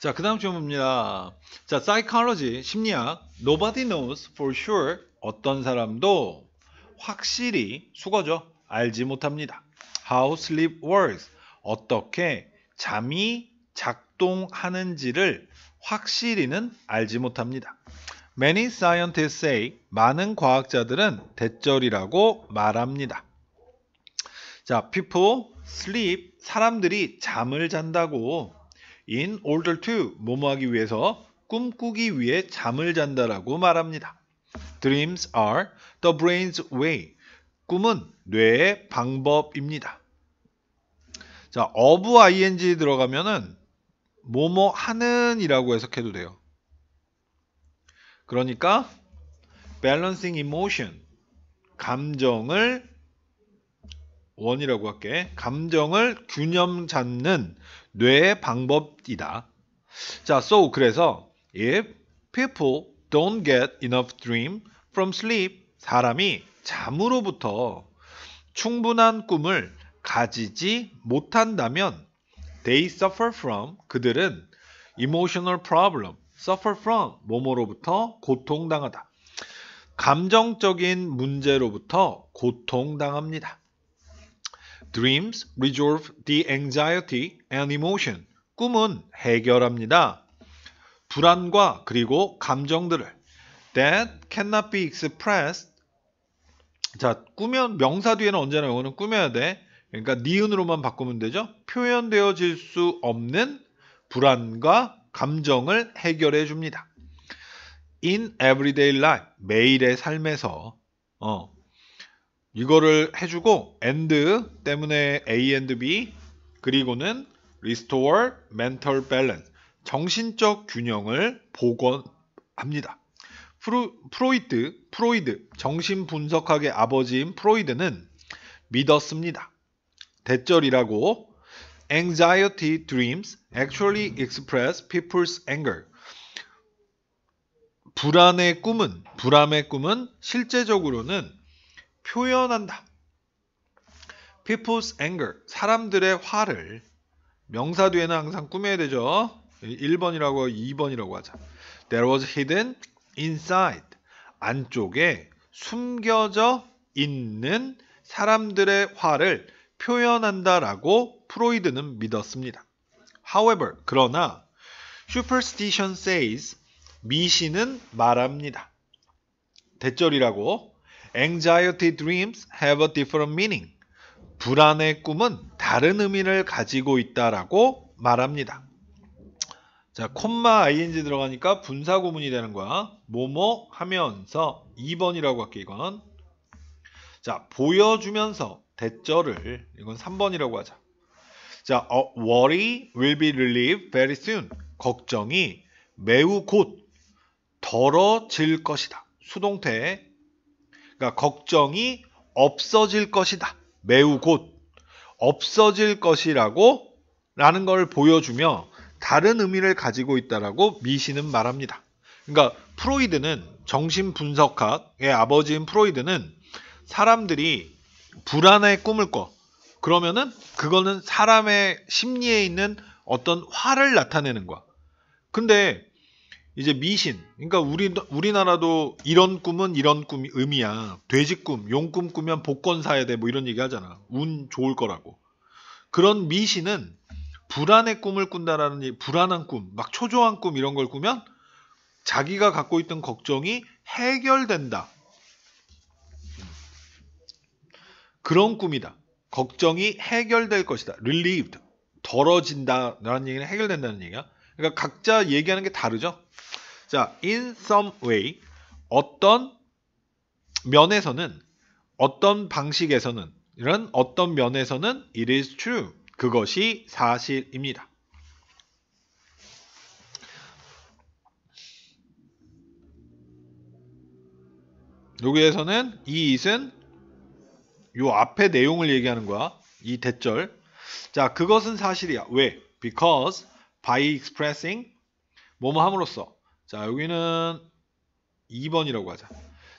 자, 그 다음 질문입니다. 자, psychology, 심리학. Nobody knows for sure. 어떤 사람도 확실히 수거죠. 알지 못합니다. How sleep works. 어떻게 잠이 작동하는지를 확실히는 알지 못합니다. Many scientists say 많은 과학자들은 대절이라고 말합니다. 자, people sleep 사람들이 잠을 잔다고 in order to 뭐뭐 하기 위해서 꿈꾸기 위해 잠을 잔다라고 말합니다. Dreams are the brain's way. 꿈은 뇌의 방법입니다. 자, of ing 들어가면은 뭐뭐 하는이라고 해석해도 돼요. 그러니까 balancing emotion 감정을 원이라고 할게. 감정을 균형 잡는 뇌의 방법이다. 자, so 그래서 if people don't get enough dream from sleep 사람이 잠으로부터 충분한 꿈을 가지지 못한다면 they suffer from 그들은 emotional problem suffer from 뭐뭐로부터 고통당하다 감정적인 문제로부터 고통당합니다. Dreams resolve the anxiety and emotion. 꿈은 해결합니다. 불안과 그리고 감정들을 that cannot be expressed. 자, 꾸면 명사 뒤에는 언제나 이거는 꾸며야 돼. 그러니까 니은으로만 바꾸면 되죠. 표현되어질 수 없는 불안과 감정을 해결해 줍니다. In everyday life, 매일의 삶에서 어, 이거를 해주고 and 때문에 A and B 그리고는 restore mental balance 정신적 균형을 복원합니다. 프로, 프로이드 프로이드, 정신분석학의 아버지인 프로이드는 믿었습니다. 대절이라고 anxiety dreams actually express people's anger. 불안의 꿈은, 불안의 꿈은 실제적으로는 표현한다. people's anger 사람들의 화를 명사 뒤에는 항상 꾸며야 되죠. 1번이라고 2번이라고 하자. There was hidden inside 안쪽에 숨겨져 있는 사람들의 화를 표현한다라고 프로이드는 믿었습니다. However, 그러나 superstition says 미신은 말합니다. 대절이라고 Anxiety dreams have a different meaning. 불안의 꿈은 다른 의미를 가지고 있다라고 말합니다. 자, 콤마 ing 들어가니까 분사 구문이 되는 거야. 뭐뭐 하면서 2번이라고 할게 이건. 자, 보여주면서 대절을 이건 3번이라고 하자. 자, 어, worry will be relieved very soon. 걱정이 매우 곧 덜어질 것이다. 수동태 그러니까 걱정이 없어질 것이다. 매우 곧 없어질 것이라고 라는 걸 보여주며 다른 의미를 가지고 있다라고 미시는 말합니다. 그러니까 프로이드는 정신분석학의 아버지인 프로이드는 사람들이 불안해 꿈을 꿔 그러면은 그거는 사람의 심리에 있는 어떤 화를 나타내는 거야. 근데 이제 미신. 그러니까 우리 우리나라도 이런 꿈은 이런 꿈이 의미야. 돼지 꿈, 용꿈 꾸면 복권 사야 돼. 뭐 이런 얘기 하잖아. 운 좋을 거라고. 그런 미신은 불안의 꿈을 꾼다라는 불안한 꿈, 막 초조한 꿈 이런 걸 꾸면 자기가 갖고 있던 걱정이 해결된다. 그런 꿈이다. 걱정이 해결될 것이다. relieved. 덜어진다라는 얘기는 해결된다는 얘기야. 그러니까 각자 얘기하는 게 다르죠. 자, in some way 어떤 면에서는 어떤 방식에서는 이런 어떤 면에서는 it is true 그것이 사실입니다. 여기에서는 이 i s 은요 앞에 내용을 얘기하는 거야. 이 대절. 자, 그것은 사실이야. 왜? Because by expressing 뭐뭐 함으로써 자 여기는 2번이라고 하자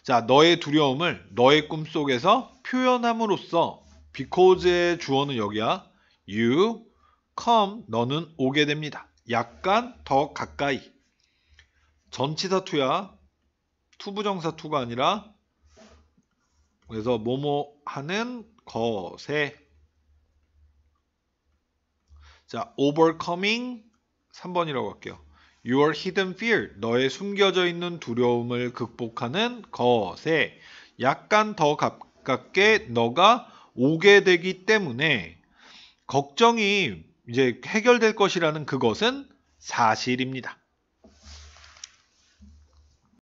자 너의 두려움을 너의 꿈속에서 표현함으로써 because의 주어는 여기야 you come 너는 오게 됩니다 약간 더 가까이 전치사 투야 투부정사 투가 아니라 그래서 뭐뭐 하는 것에 자 overcoming 3번이라고 할게요. Your hidden fear, 너의 숨겨져 있는 두려움을 극복하는 것에 약간 더 가깝게 너가 오게 되기 때문에 걱정이 이제 해결될 것이라는 그것은 사실입니다.